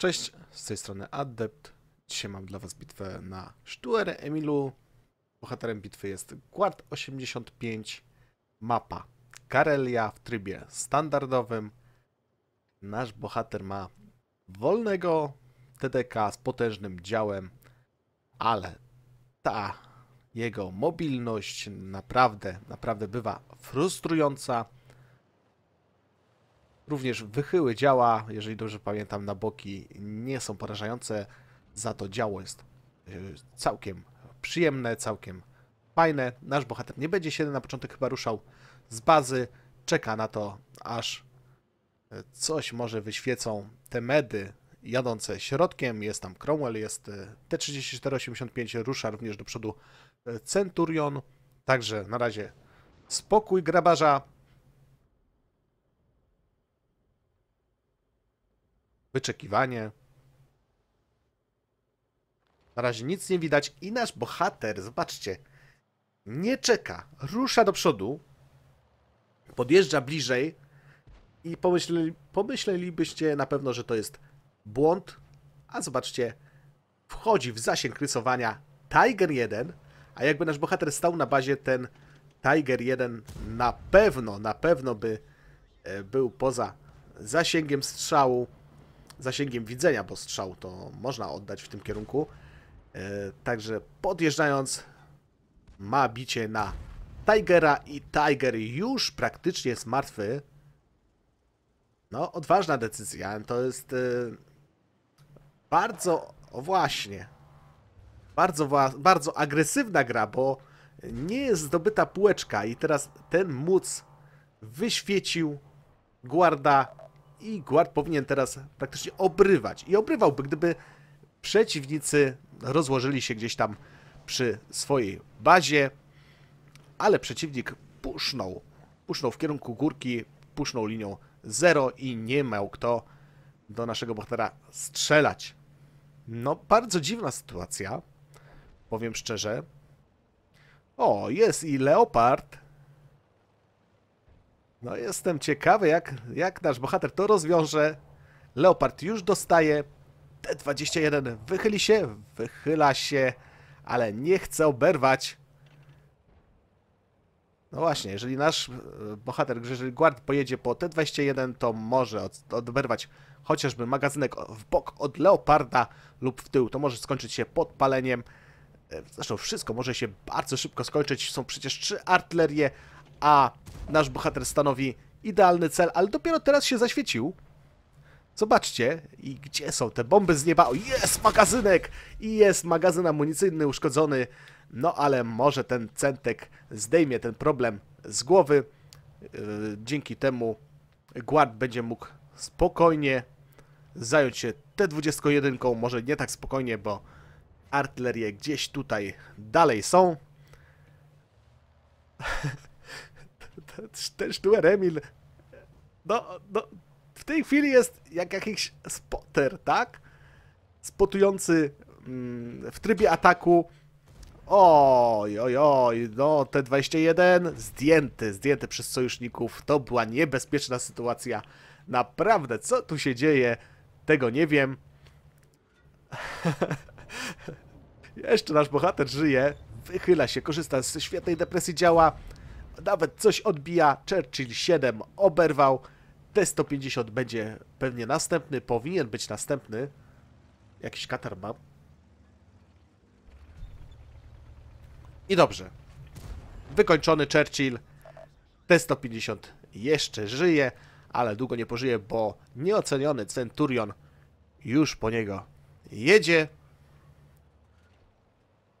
Cześć, z tej strony Adept. Dzisiaj mam dla Was bitwę na Sztuere Emilu. Bohaterem bitwy jest Guard 85 mapa Karelia w trybie standardowym. Nasz bohater ma wolnego TDK z potężnym działem, ale ta jego mobilność naprawdę, naprawdę bywa frustrująca Również wychyły działa, jeżeli dobrze pamiętam, na boki nie są porażające, za to działo jest e, całkiem przyjemne, całkiem fajne. Nasz bohater nie będzie się na początek chyba ruszał z bazy, czeka na to, aż e, coś może wyświecą te medy jadące środkiem. Jest tam Cromwell, jest e, t 3485 rusza również do przodu Centurion. Także na razie spokój grabarza. wyczekiwanie. Na razie nic nie widać i nasz bohater, zobaczcie, nie czeka. Rusza do przodu, podjeżdża bliżej i pomyśleli, pomyślelibyście na pewno, że to jest błąd, a zobaczcie, wchodzi w zasięg rysowania Tiger 1, a jakby nasz bohater stał na bazie, ten Tiger 1 na pewno, na pewno by e, był poza zasięgiem strzału zasięgiem widzenia, bo strzał to można oddać w tym kierunku. E, także podjeżdżając ma bicie na Tigera i Tiger już praktycznie jest martwy. No, odważna decyzja. To jest e, bardzo, o właśnie, bardzo, bardzo agresywna gra, bo nie jest zdobyta półeczka i teraz ten móc wyświecił Guarda i Guard powinien teraz praktycznie obrywać. I obrywałby, gdyby przeciwnicy rozłożyli się gdzieś tam przy swojej bazie, ale przeciwnik pusznął. Pusznął w kierunku górki, pusznął linią 0 i nie miał kto do naszego bohatera strzelać. No, bardzo dziwna sytuacja, powiem szczerze. O, jest i Leopard, no jestem ciekawy, jak, jak nasz bohater to rozwiąże. Leopard już dostaje. T-21 wychyli się, wychyla się, ale nie chce oberwać. No właśnie, jeżeli nasz e, bohater jeżeli Guard pojedzie po T-21, to może od, oderwać chociażby magazynek w bok od Leoparda lub w tył. To może skończyć się podpaleniem. E, zresztą wszystko może się bardzo szybko skończyć. Są przecież trzy artylerie, a nasz bohater stanowi idealny cel, ale dopiero teraz się zaświecił. Zobaczcie, i gdzie są te bomby z nieba? O, jest magazynek! I jest magazyn amunicyjny uszkodzony. No ale może ten centek zdejmie ten problem z głowy. E, dzięki temu Guard będzie mógł spokojnie zająć się T-21, może nie tak spokojnie, bo artylerie gdzieś tutaj dalej są. ten sztuer Emil, no, no, w tej chwili jest jak jakiś spotter, tak? Spotujący mm, w trybie ataku. Oj, oj, oj, no T21 zdjęty, zdjęty przez sojuszników. To była niebezpieczna sytuacja. Naprawdę, co tu się dzieje? Tego nie wiem. Jeszcze nasz bohater żyje, wychyla się, korzysta z świetnej depresji, działa nawet coś odbija. Churchill 7 oberwał. T150 będzie pewnie następny, powinien być następny. Jakiś katar mam. I dobrze. Wykończony Churchill. T150 jeszcze żyje, ale długo nie pożyje, bo nieoceniony Centurion już po niego jedzie.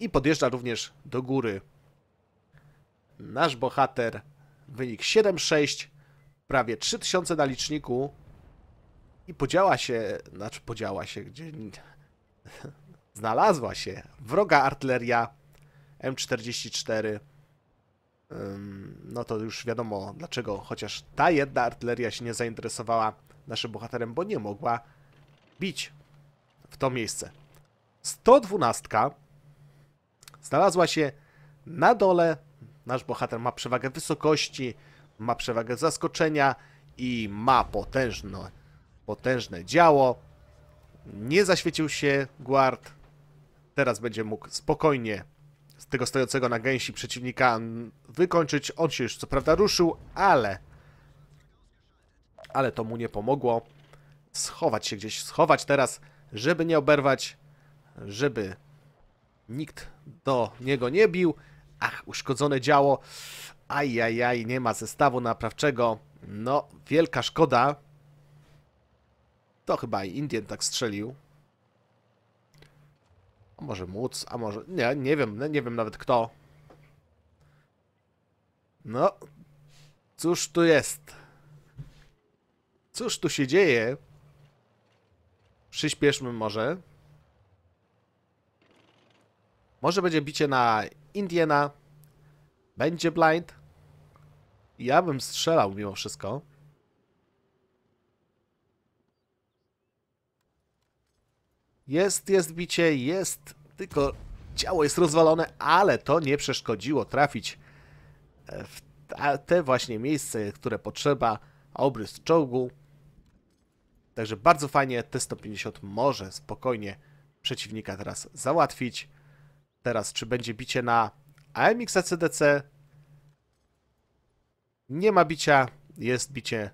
I podjeżdża również do góry nasz bohater. Wynik 7-6, prawie 3000 na liczniku i podziała się, znaczy podziała się, gdzie znalazła się wroga artyleria M44. No to już wiadomo dlaczego, chociaż ta jedna artyleria się nie zainteresowała naszym bohaterem, bo nie mogła bić w to miejsce. 112 znalazła się na dole Nasz bohater ma przewagę wysokości, ma przewagę zaskoczenia i ma potężne, potężne działo. Nie zaświecił się guard. Teraz będzie mógł spokojnie z tego stojącego na gęsi przeciwnika wykończyć. On się już co prawda ruszył, ale... Ale to mu nie pomogło. Schować się gdzieś, schować teraz, żeby nie oberwać, żeby nikt do niego nie bił. Ach, uszkodzone działo. Ajajaj, nie ma zestawu naprawczego. No, wielka szkoda. To chyba Indian tak strzelił. A może móc, a może... Nie, nie wiem, no, nie wiem nawet kto. No, cóż tu jest? Cóż tu się dzieje? Przyspieszmy może. Może będzie bicie na Indiana, będzie blind. Ja bym strzelał mimo wszystko. Jest, jest bicie, jest, tylko ciało jest rozwalone, ale to nie przeszkodziło trafić e, w te właśnie miejsce, które potrzeba, obrys czołgu. Także bardzo fajnie, T-150 może spokojnie przeciwnika teraz załatwić. Teraz, czy będzie bicie na AMX ACDC? Nie ma bicia, jest bicie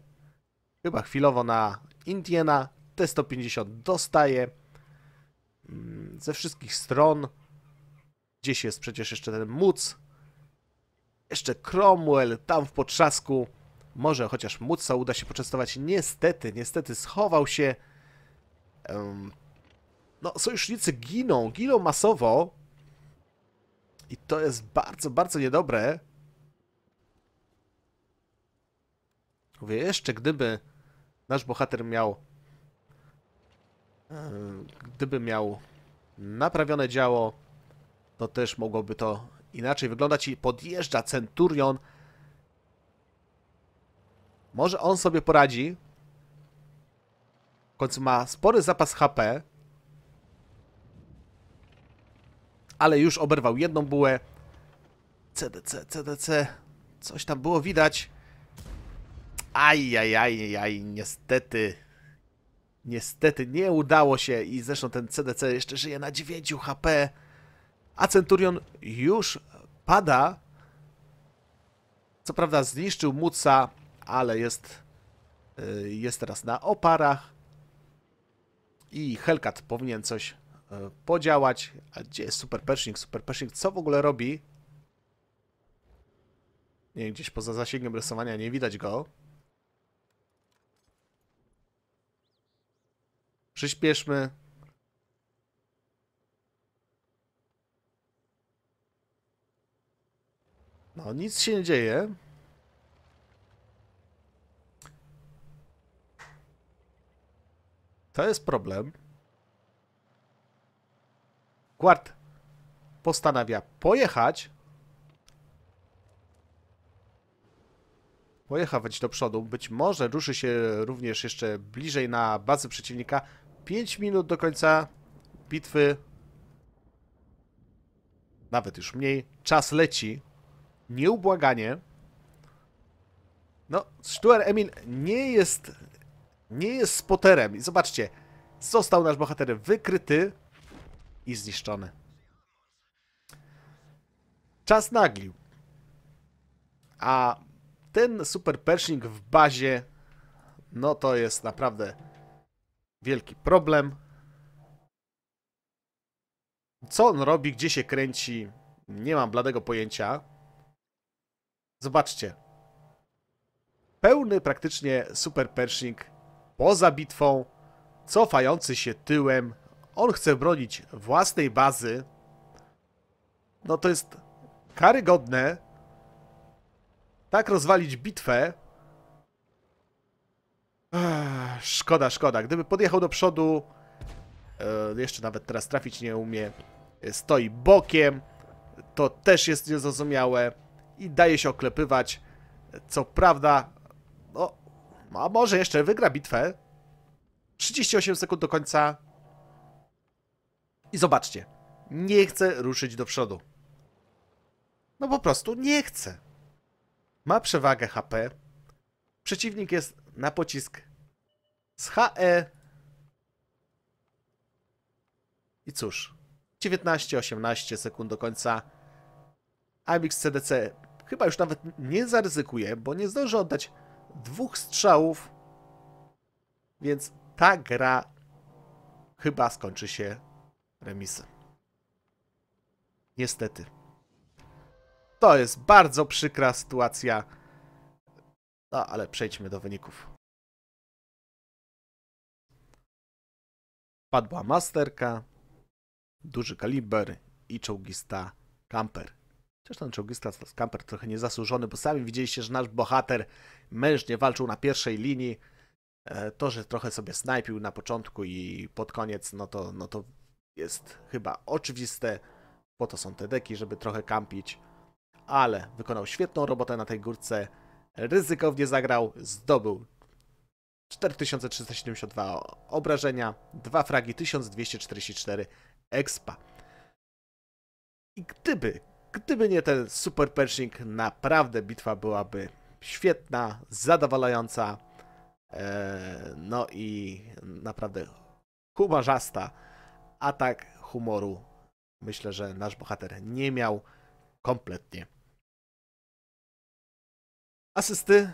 chyba chwilowo na Indiana. T150 dostaje mm, ze wszystkich stron. Gdzieś jest przecież jeszcze ten MUC. Jeszcze Cromwell tam w potrzasku. Może chociaż Mutsa uda się poczęstować. Niestety, niestety schował się. No, sojusznicy giną, giną masowo. I to jest bardzo, bardzo niedobre. Mówię, jeszcze gdyby nasz bohater miał... E, gdyby miał naprawione działo, to też mogłoby to inaczej wyglądać i podjeżdża Centurion. Może on sobie poradzi. W końcu ma spory zapas HP. ale już oberwał jedną bułę. CDC, CDC, coś tam było widać. Ajajajaj, aj, aj, aj, niestety. Niestety nie udało się i zresztą ten CDC jeszcze żyje na 9 HP. A Centurion już pada. Co prawda zniszczył Muca, ale jest, y, jest teraz na oparach. I Hellcat powinien coś E, podziałać. A gdzie jest Super Pershing? Super Pershing co w ogóle robi? Nie, gdzieś poza zasięgiem rysowania nie widać go. Przyspieszmy. No, nic się nie dzieje. To jest problem. Quart postanawia pojechać. Pojechać do przodu. Być może ruszy się również jeszcze bliżej na bazę przeciwnika. 5 minut do końca bitwy. Nawet już mniej. Czas leci. Nieubłaganie. No, Stuart Emil nie jest nie jest spoterem. I zobaczcie, został nasz bohater wykryty i zniszczony. Czas naglił. A ten super pershing w bazie, no to jest naprawdę wielki problem. Co on robi, gdzie się kręci, nie mam bladego pojęcia. Zobaczcie. Pełny praktycznie super pershing poza bitwą, cofający się tyłem on chce bronić własnej bazy, no to jest karygodne tak rozwalić bitwę. Ech, szkoda, szkoda. Gdyby podjechał do przodu, e, jeszcze nawet teraz trafić nie umie, e, stoi bokiem, to też jest niezrozumiałe i daje się oklepywać. Co prawda, no, a może jeszcze wygra bitwę. 38 sekund do końca i zobaczcie, nie chce ruszyć do przodu. No po prostu nie chce. Ma przewagę HP. Przeciwnik jest na pocisk z HE. I cóż, 19-18 sekund do końca. Amix CDC chyba już nawet nie zaryzykuje, bo nie zdąży oddać dwóch strzałów. Więc ta gra chyba skończy się remisy. Niestety. To jest bardzo przykra sytuacja. No, ale przejdźmy do wyników. Padła masterka, duży kaliber i czołgista camper. Chociaż ten czołgista camper trochę niezasłużony, bo sami widzieliście, że nasz bohater mężnie walczył na pierwszej linii. E, to, że trochę sobie snajpił na początku i pod koniec, no to, no to jest chyba oczywiste. Po to są te deki, żeby trochę kampić. Ale wykonał świetną robotę na tej górce. Ryzykownie zagrał, zdobył 4372 obrażenia, 2 fragi, 1244 expa. I gdyby, gdyby nie ten super pershing, naprawdę bitwa byłaby świetna, zadowalająca, e, no i naprawdę humorzasta a tak humoru myślę, że nasz bohater nie miał kompletnie. Asysty.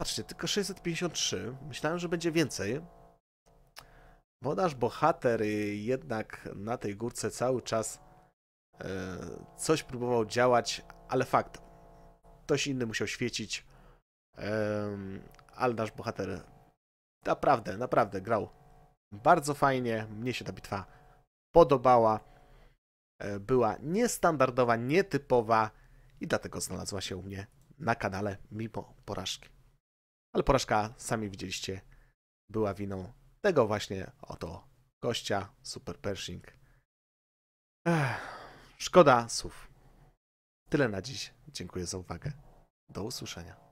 Patrzcie, tylko 653. Myślałem, że będzie więcej. Bo nasz bohater jednak na tej górce cały czas e, coś próbował działać, ale fakt. Ktoś inny musiał świecić. E, ale nasz bohater naprawdę, naprawdę grał bardzo fajnie, mnie się ta bitwa podobała. E, była niestandardowa, nietypowa i dlatego znalazła się u mnie na kanale mimo porażki. Ale porażka, sami widzieliście, była winą tego właśnie oto gościa, Super Pershing. Ech, szkoda słów. Tyle na dziś. Dziękuję za uwagę. Do usłyszenia.